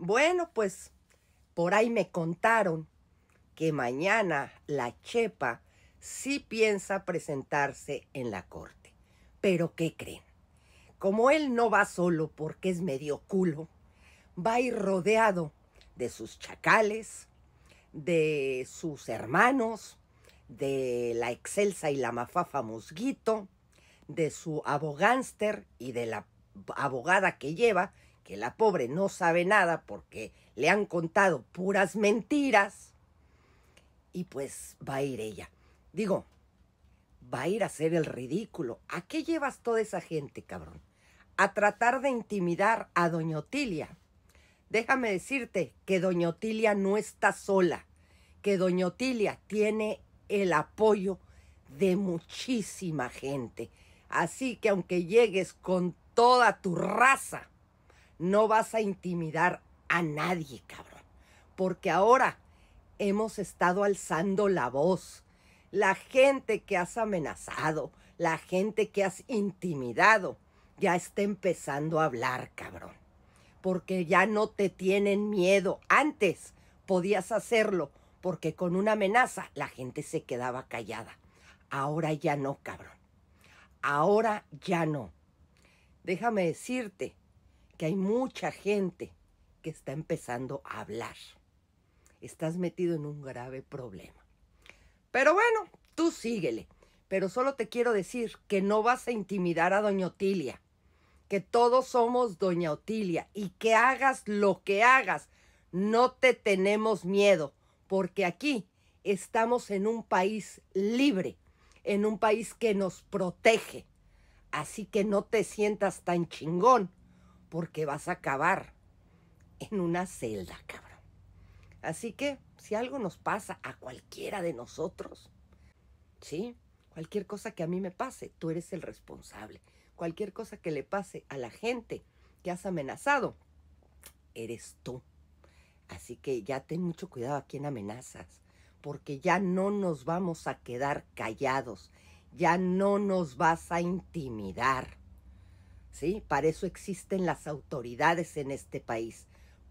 Bueno, pues por ahí me contaron que mañana la Chepa sí piensa presentarse en la corte. Pero ¿qué creen? Como él no va solo porque es medio culo, va a ir rodeado de sus chacales, de sus hermanos, de la excelsa y la mafafa Musguito, de su abogánster y de la abogada que lleva, que la pobre no sabe nada porque le han contado puras mentiras. Y pues va a ir ella. Digo, va a ir a hacer el ridículo. ¿A qué llevas toda esa gente, cabrón? A tratar de intimidar a Doña Otilia. Déjame decirte que Doña Otilia no está sola, que Doña Otilia tiene el apoyo de muchísima gente. Así que aunque llegues con toda tu raza, no vas a intimidar a nadie, cabrón. Porque ahora hemos estado alzando la voz. La gente que has amenazado, la gente que has intimidado, ya está empezando a hablar, cabrón. Porque ya no te tienen miedo. Antes podías hacerlo porque con una amenaza la gente se quedaba callada. Ahora ya no, cabrón. Ahora ya no. Déjame decirte que hay mucha gente que está empezando a hablar. Estás metido en un grave problema. Pero bueno, tú síguele. Pero solo te quiero decir que no vas a intimidar a Doña Otilia, que todos somos Doña Otilia y que hagas lo que hagas, no te tenemos miedo, porque aquí estamos en un país libre, en un país que nos protege. Así que no te sientas tan chingón porque vas a acabar en una celda, cabrón. Así que si algo nos pasa a cualquiera de nosotros, ¿sí? Cualquier cosa que a mí me pase, tú eres el responsable. Cualquier cosa que le pase a la gente que has amenazado, eres tú. Así que ya ten mucho cuidado a quién amenazas, porque ya no nos vamos a quedar callados, ya no nos vas a intimidar. Para eso existen las autoridades en este país,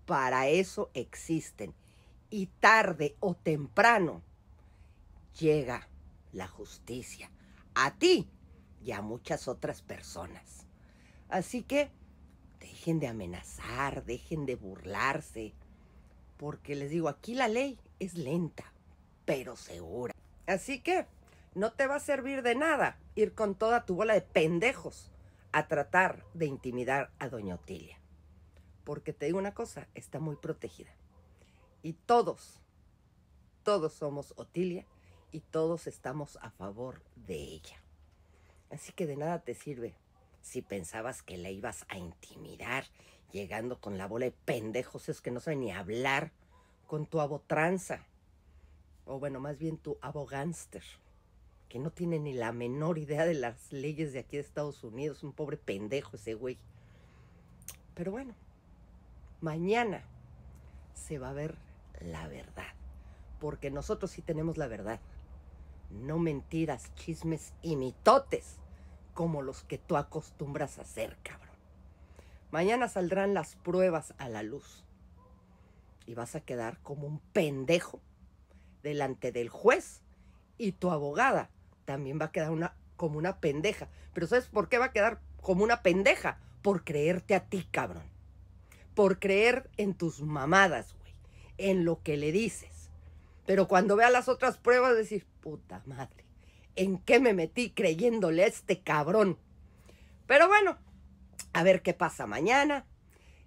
para eso existen. Y tarde o temprano llega la justicia a ti y a muchas otras personas. Así que dejen de amenazar, dejen de burlarse, porque les digo, aquí la ley es lenta, pero segura. Así que no te va a servir de nada ir con toda tu bola de pendejos a tratar de intimidar a doña Otilia. Porque te digo una cosa, está muy protegida. Y todos, todos somos Otilia y todos estamos a favor de ella. Así que de nada te sirve si pensabas que la ibas a intimidar llegando con la bola de pendejos es que no saben ni hablar con tu abotranza. O bueno, más bien tu abogánster que no tiene ni la menor idea de las leyes de aquí de Estados Unidos. Un pobre pendejo ese güey. Pero bueno, mañana se va a ver la verdad. Porque nosotros sí tenemos la verdad. No mentiras, chismes y mitotes como los que tú acostumbras a hacer, cabrón. Mañana saldrán las pruebas a la luz. Y vas a quedar como un pendejo delante del juez y tu abogada también va a quedar una, como una pendeja. Pero ¿sabes por qué va a quedar como una pendeja? Por creerte a ti, cabrón. Por creer en tus mamadas, güey. En lo que le dices. Pero cuando vea las otras pruebas, decir, puta madre, ¿en qué me metí creyéndole a este cabrón? Pero bueno, a ver qué pasa mañana.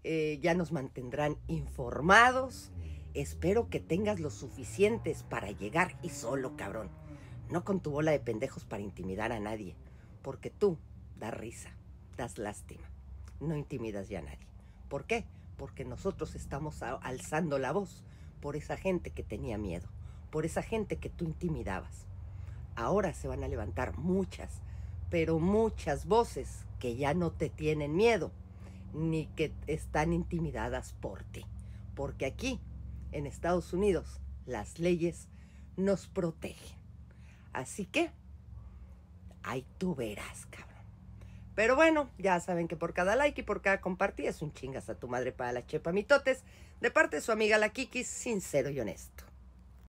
Eh, ya nos mantendrán informados. Espero que tengas lo suficientes para llegar y solo, cabrón no con tu bola de pendejos para intimidar a nadie, porque tú das risa, das lástima, no intimidas ya a nadie. ¿Por qué? Porque nosotros estamos alzando la voz por esa gente que tenía miedo, por esa gente que tú intimidabas. Ahora se van a levantar muchas, pero muchas voces que ya no te tienen miedo, ni que están intimidadas por ti. Porque aquí, en Estados Unidos, las leyes nos protegen. Así que, ahí tú verás, cabrón. Pero bueno, ya saben que por cada like y por cada compartida es un chingas a tu madre para la chepa mitotes. De parte de su amiga la Kiki, sincero y honesto.